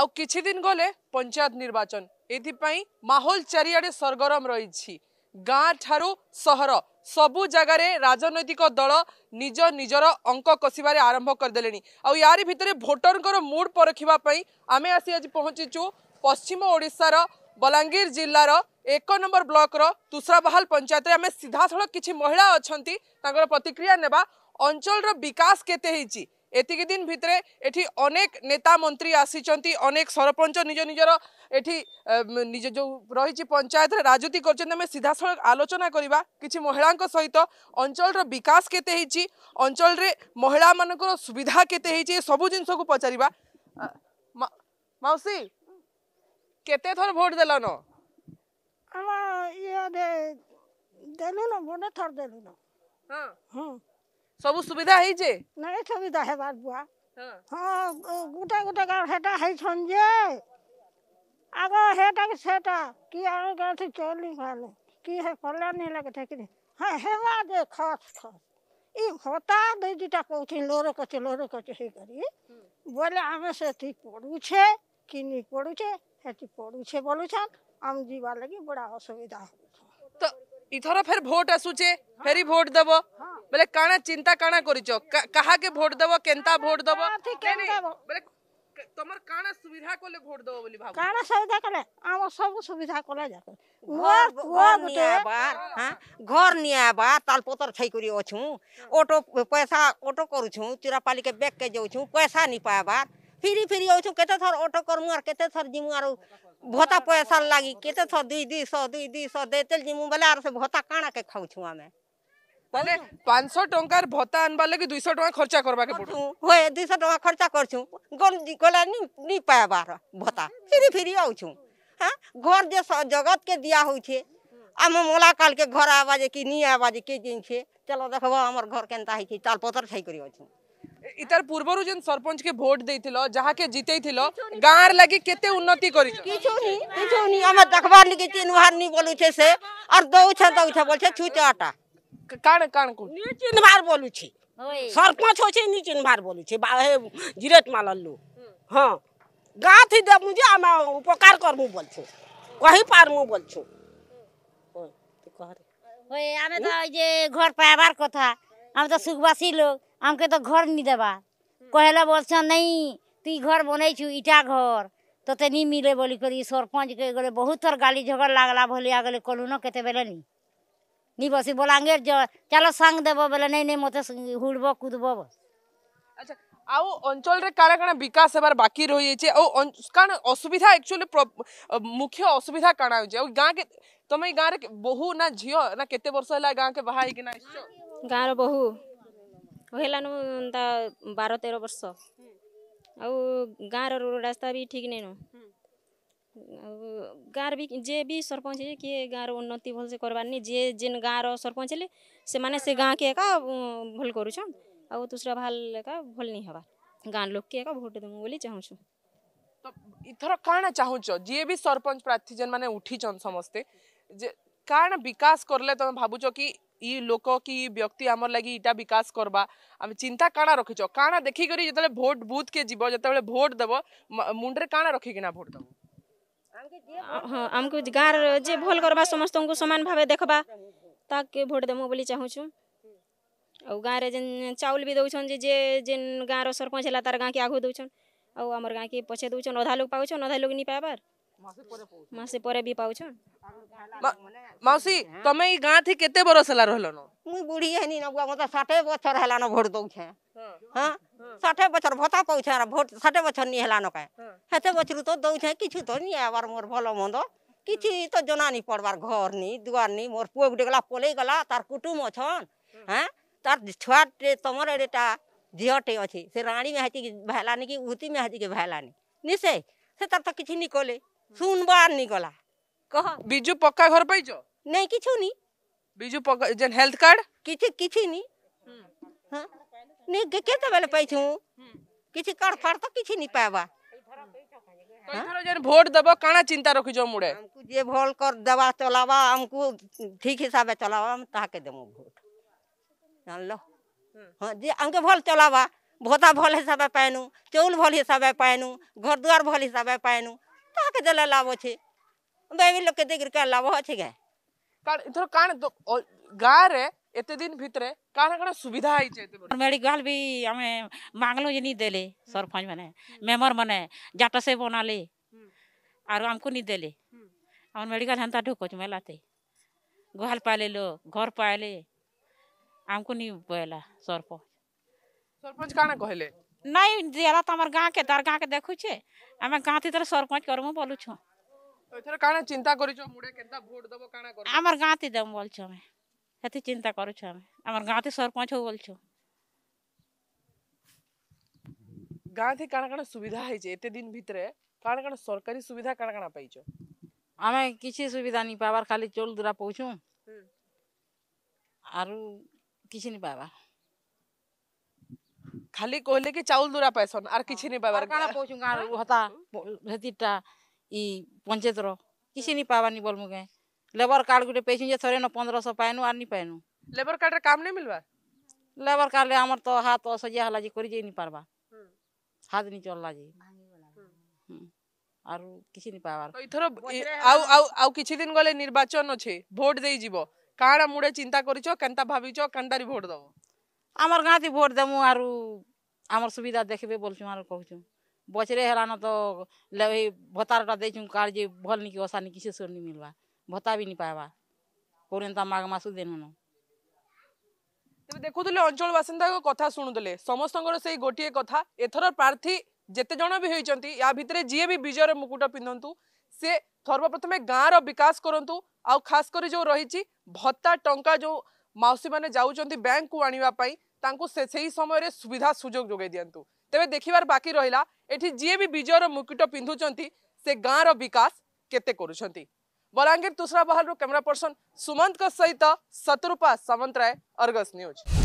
ଆଉ କିଛି ଦିନ ଗଲେ ପଞ୍ଚାୟତ ନିର୍ବାଚନ ଏଥିପାଇଁ ମାହୋଲ ଚାରିଆଡ଼େ ସରଗରମ ରହିଛି ଗାଁ ଠାରୁ ସହର ସବୁ ଜାଗାରେ ରାଜନୈତିକ ଦଳ ନିଜ ନିଜର ଅଙ୍କ କଷିବାରେ ଆରମ୍ଭ କରିଦେଲେଣି ଆଉ ୟାରି ଭିତରେ ଭୋଟରଙ୍କର ମୁଡ୍ ପରଖିବା ପାଇଁ ଆମେ ଆସି ଆଜି ପହଞ୍ଚିଛୁ ପଶ୍ଚିମ ଓଡ଼ିଶାର ବଲାଙ୍ଗୀର ଜିଲ୍ଲାର ଏକ ନମ୍ବର ବ୍ଲକର ତୁଷରାବାହାଲ ପଞ୍ଚାୟତରେ ଆମେ ସିଧାସଳଖ କିଛି ମହିଳା ଅଛନ୍ତି ତାଙ୍କର ପ୍ରତିକ୍ରିୟା ନେବା ଅଞ୍ଚଳର ବିକାଶ କେତେ ହେଇଛି ଏତିକି ଦିନ ଭିତରେ ଏଠି ଅନେକ ନେତା ମନ୍ତ୍ରୀ ଆସିଛନ୍ତି ଅନେକ ସରପଞ୍ଚ ନିଜ ନିଜର ଏଠି ନିଜ ଯେଉଁ ରହିଛି ପଞ୍ଚାୟତରେ ରାଜୁତି କରିଛନ୍ତି ଆମେ ସିଧାସଳଖ ଆଲୋଚନା କରିବା କିଛି ମହିଳାଙ୍କ ସହିତ ଅଞ୍ଚଳର ବିକାଶ କେତେ ହେଇଛି ଅଞ୍ଚଳରେ ମହିଳାମାନଙ୍କର ସୁବିଧା କେତେ ହେଇଛି ସବୁ ଜିନିଷକୁ ପଚାରିବା ମାଉସୀ କେତେ ଥର ଭୋଟ ଦେଲନ ଦେଲୁନ ଭୋଟ ଥର ଦେଲୁନ ହଁ ହଁ ସବୁ ସୁବିଧା ହେଇଛେ ନାଇଁ ସୁବିଧା ହେବାର୍ ବୁଆ ହଁ ଗୁଟେ ଗୁଟେ ଗାଁ ହେଟା ହେଇଛନ୍ ଯେ ଆଗ ହେଟା କି ସେଟା କି ଆଣ ଗାଁଠି ଚଲି ଗଲେ କି ହେ କଲାନି ହେଲେ କଥା କି ହଁ ହେବା ଯେ ଖସ୍ ଖସ୍ ଇ ଭତ୍ତା ଦୁଇ ଦୁଇଟା କହୁଛି ଲୋର କଚେ ଲୋର କଚେ ହେଇକରି ବୋଲେ ଆମେ ସେଠି ପଡ଼ୁଛେ କି ନି ପଡ଼ୁଛେ ସେଠି ପଡ଼ୁଛେ ବୋଲୁଛନ୍ ଆମ ଯିବାର୍ ଲାଗି ବଡ଼ା ଅସୁବିଧା ତ ଇଥର ଫେର୍ ଭୋଟ୍ ଆସୁଛେ ଫେରି ଭୋଟ୍ ଦେବ ହଁ ବୋଲେ କାଣା ଚିନ୍ତା କାଣା କରିଛ କାହାକେ ଭୋଟ ଦେବ କେନ୍ତା ଭୋଟ ଦେବ ତମର କାଣା ସୁବିଧା କଲେ ଭୋଟ ଦେବ ବୋଲି ଭାବ କାଣା ସୁବିଧା କଲେ ଆମ ସବୁ ସୁବିଧା କଲେ ଯାକ ମୋର ପୁଅ ଗୋଟେ ଘର ନିଆବା ତାଲପତର ଥାଇକରି ଅଛୁ ଅଟୋ ପଇସା ଅଟୋ କରୁଛୁ ଚୁରାପାଲିକେ ବେଗକେ ଯାଉଛୁ ପଇସା ନି ପାଇବା ফিরি ফিরি যাচ্ছ কেতে থর অটো করমু আর কেতে থর জিমু আর ভতা পয়সা লাগি কেতে থর দুই দুইশ দুই দুইশ দেতেল জিমু বেলে আর সে ভতা কাণাকে খাওছু আমি তাহলে পাঁচশো টঙ্কার ভত্তা আনবার লাগে দুইশো টঙ্কা খরচা করবাকে পড়ু হয়ে দুইশো টঙ্কা খরচা করছু গলা নি পাইবার ভত্তা ফিরি ফিরি আউছু হ্যাঁ ঘর যে জগৎকে দিয়া হচ্ছে আমি মোলা কালকে ঘর আবা যে কি নিয়ে আবা যে কে জিনছে চলো দেখব আমার ঘর কেনতা হয়েছে চাল পতর ছাই করি অছু ইতার পূর্বরু যেন সরপঞ্চকে ভোট দেইছিল যাহাকে জিতেইছিল গাঁর লাগি কেতে উন্নতি করি কিছু নি কিছু নি আমার দেখবার লিগে চিনহার নি বলুছে সে আর দৌছে দৌছে বলছে ছুচাটা કાણ કાણ કો નીચિન ભાર બોલું છી સરપંચ હોય છે નીચિન ભાર બોલું છી બાહે જીરત માં લલ્લુ હા ગાં થી દે મુજે આમાં ઉપકાર કરમુ બોલ છું કહી પારમુ બોલ છું ওই আমি তো ওই যে ঘর পাইবার কথা আমি তো সুখবাসী লোক আমাকে তো ঘর নি দেবা কহেলা বলছ নেই তুই ঘর বনাইছু ইটা ঘর তোতে নি মিলে বলি করি সরপঞ্চ গেলে বহুত থর গালি ঝগড় লাগলা ভলিয়া গেলে কলুন কেতেবেলে নি নিবসি বলাঙ্গীর ଚାଲ ସାଙ୍ଗ ଦେବ ବୋଲେ ନେଇ ନେଇ ମୋତେ ହୁଡ଼ବ କୁଦବ ଆଚ୍ଛା ଆଉ ଅଞ୍ଚଳରେ କାଣା କାଣା ବିକାଶ ହେବାର ବାକି ରହିଯାଇଛି ଆଉ କାଣ ଅସୁବିଧା ଆକ୍ଚୁଆଲି ମୁଖ୍ୟ ଅସୁବିଧା କାଣା ହେଉଛି ଆଉ ଗାଁକେ ତମେ ଏଇ ଗାଁରେ ବୋହୁ ନା ଝିଅ ନା କେତେ ବର୍ଷ ହେଲା ଗାଁକେ ବାହା ହେଇକିନା ଆସିଛ ଗାଁର ବୋହୁ ହେଲାନୁ ତା ବାର ତେର ବର୍ଷ ଆଉ ଗାଁର ରାସ୍ତା ବି ଠିକ୍ ନାଇଁନ ଗାଁର ବି ଯିଏ ବି ସରପଞ୍ଚ ହେଇଛି କିଏ ଗାଁର ଉନ୍ନତି ଭଲସେ କରବାର୍ନି ଯିଏ ଯେନ୍ ଗାଁର ସରପଞ୍ଚ ହେଲେ ସେମାନେ ସେ ଗାଁକେ ଏକା ଭଲ କରୁଛନ୍ ଆଉ ଦୁସରା ଭାଲ ଏକା ଭଲ ନେଇ ହେବା ଗାଁ ଲୋକକେ ଏକା ଭୋଟ ଦେମୁ ବୋଲି ଚାହୁଁଛୁ ତ ଏଥର କାଣା ଚାହୁଁଛ ଯିଏ ବି ସରପଞ୍ଚ ପ୍ରାର୍ଥୀ ଯେନ୍ମାନେ ଉଠିଛନ୍ ସମସ୍ତେ ଯେ କାଣା ବିକାଶ କରଲେ ତମେ ଭାବୁଛ କି ଇ ଲୋକ କି ବ୍ୟକ୍ତି ଆମର ଲାଗି ଇଟା ବିକାଶ କରବା ଆମେ ଚିନ୍ତା କାଣା ରଖିଛ କାଣା ଦେଖିକରି ଯେତେବେଳେ ଭୋଟ ବୁଥକେ ଯିବ ଯେତେବେଳେ ଭୋଟ ଦେବ ମୁଣ୍ଡରେ କାଣା ରଖିକିନା ଭୋଟ ଦେବ ହଁ ଆମକୁ ଗାଁର ଯିଏ ଭଲ କରବା ସମସ୍ତଙ୍କୁ ସମାନ ଭାବେ ଦେଖବା ତାକେ ଭୋଟ ଦେମୁ ବୋଲି ଚାହୁଁଛୁ ଆଉ ଗାଁରେ ଯେନ୍ ଚାଉଲ ବି ଦଉଛନ୍ ଯେ ଯିଏ ଯେନ୍ ଗାଁର ସରପଞ୍ଚ ହେଲା ତାର ଗାଁକେ ଆଗୁ ଦଉଛନ୍ ଆଉ ଆମର ଗାଁକେ ପଛେ ଦଉଛନ୍ ଅଧା ଲୋକ ପାଉଛନ୍ ଅଧା ଲୋକ ନି ପାଇବାର୍ मासे मौसी हाँ? तमे गाँ थी केते बरस हला रहलन मु बुढी हेनी न बुआ मते 60 बछर हला न भोट दउ छे हां 60 बछर भता पउ छे भोट 60 बछर नि हला न का हाँ। हेते बछरु तो दउ छे किछु तो नि आवर मोर भलो मंदो किछु हाँ। तो जना नि पड़बार घर नी दुआर नि मोर पुओ गुटे गला पोले गला तार कुटुम अछन हां तार छुआ तमर एटा जियटे अछि से राणी में हति भैलानी की उति में हति के भैलानी निसे से तार तो किछु नि कोले শুনবার নি গলা কহ বিজু পক্কা किछु नहीं নাই কিছু নি বিজু পক্কা যেন হেলথ কার্ড কিছু কিছু নি হ্যাঁ নি কেতবেলে পাইছু কিছু কার্ড ফাড় তো কিছু নি जन वोट दबो काना चिंता रखी जो मुड़े हमको जे भोल कर दवा चलावा हमको ठीक हिसाब चलावा हम ताके देमो वोट जान लो हां जे अंगे भोल चलावा भोता भोल हिसाब पाएनु चौल भोल हिसाब पाएनु घर द्वार भोल हिसाब पाएनु ताके दला लाभ अछे बेबी लोग के देख के लाभ अछे गे का इधर का गाय रे एते दिन भितरे का ना सुविधा आइ छे एते मेडिकल भी हमें मांगलो जे नी देले सरपंच माने मेमर माने जाट से बनाले आरो हमको नी देले हम मेडिकल हंता ढोको छ मेलाते गोहाल पाले लो घर पाले हमको नी बोला सरपंच सरपंच का कहले নাই ଦେଲା ତ ଆମର ଗାଁ କେ ତାର ଗାଁ କେ ଦେଖୁଛେ ଆମେ ଗାଁ ଥି ତାର ସରପଞ୍ଚ କରମୁ ବୋଲୁଛୁ ଏଥର କାଣା ଚିନ୍ତା କରିଛ ମୁଡେ କେନ୍ତା ଭୋଟ ଦବ କାଣା କର ଆମର ଗାଁ ଥି ଦେମୁ ବୋଲଛୁ ଆମେ ହେତି ଚିନ୍ତା କରୁଛୁ ଆମେ ଆମର ଗାଁ ଥି ସରପଞ୍ଚ ହଉ ବୋଲଛୁ ଗାଁ ଥି କାଣା କାଣା ସୁବିଧା ହେଇଛି ଏତେ ଦିନ ଭିତରେ କାଣା କାଣା ସରକାରୀ ସୁବିଧା କାଣା କାଣା ପାଇଛ ଆମେ କିଛି ସୁବିଧା ନି ପାଇବାର ଖାଲି ଚଉଲ ଦୁରା ପାଉଛୁ ଆରୁ କିଛି ନି ପାଇବାର খালি কইলে কি চাউল দুরা পাইছন আর কিছু নি পাবার কানা পৌঁছুং আর হতা হেতিটা ই পঞ্চায়েতর কিছু নি পাবানি বলমু গে লেবার কার্ড গুটে পেছুং যে থরে ন 1500 পাইনু আর নি পাইনু লেবার কার্ডের কাম নি মিলবা লেবার কার্ডে আমার তো হাত অসজিয়া হলা যে করি যাই নি পারবা হাত নি চললা যে আর কিছু নি পাবার ইথর আউ আউ আউ কিছু দিন গলে নির্বাচন আছে ভোট দেই যাব কাড়া মুড়ে চিন্তা করিছো কেনতা ভাবিছো কেনতারি ভোট দব আমার গাঁতি ভোট দেমু আর আমার সুবিধা দেখবে বলছু আর কହୁଛୁ বছরে হেলান তো এই ভত্তাটা দেইছু কার যে ভল নিকি অসা নিকি সে সব নি মিলবা ভত্তা বি নি পাইবা কোরেন তা মাঘ মাসু দেনুন ତେବେ ଦେଖୁଥିଲେ ଅଞ୍ଚଳ ବାସିନ୍ଦାଙ୍କ କଥା ଶୁଣୁଥିଲେ ସମସ୍ତଙ୍କର ସେଇ ଗୋଟିଏ କଥା ଏଥର ପ୍ରାର୍ଥୀ ଯେତେ ଜଣ ବି ହୋଇଛନ୍ତି ୟା ଭିତରେ ଯିଏ ବି ବିଜୟର ମୁକୁଟ ପିନ୍ଧନ୍ତୁ ସେ ସର୍ବପ୍ରଥମେ ଗାଁର ବିକାଶ କରନ୍ତୁ ଆଉ ଖାସ କରି ଯେଉଁ ରହିଛି ଭତ୍ତା ଟଙ୍କା ଯେଉଁ ମାଉସୀମାନେ ଯାଉଛନ୍ତି ବ୍ୟାଙ୍କକୁ ଆଣିବା ପାଇଁ ତାଙ୍କୁ ସେହି ସମୟରେ ସୁବିଧା ସୁଯୋଗ ଯୋଗାଇ ଦିଅନ୍ତୁ ତେବେ ଦେଖିବାର ବାକି ରହିଲା ଏଠି ଯିଏ ବି ବିଜୟର ମୁକୁଟ ପିନ୍ଧୁଛନ୍ତି ସେ ଗାଁର ବିକାଶ କେତେ କରୁଛନ୍ତି ବଲାଙ୍ଗୀର ତୁସରାବାହାରରୁ କ୍ୟାମେରା ପର୍ସନ ସୁମନ୍ତଙ୍କ ସହିତ ଶତ୍ରୁପା ସାମନ୍ତରାୟ ଅର୍ଗସ୍ ନ୍ୟୁଜ୍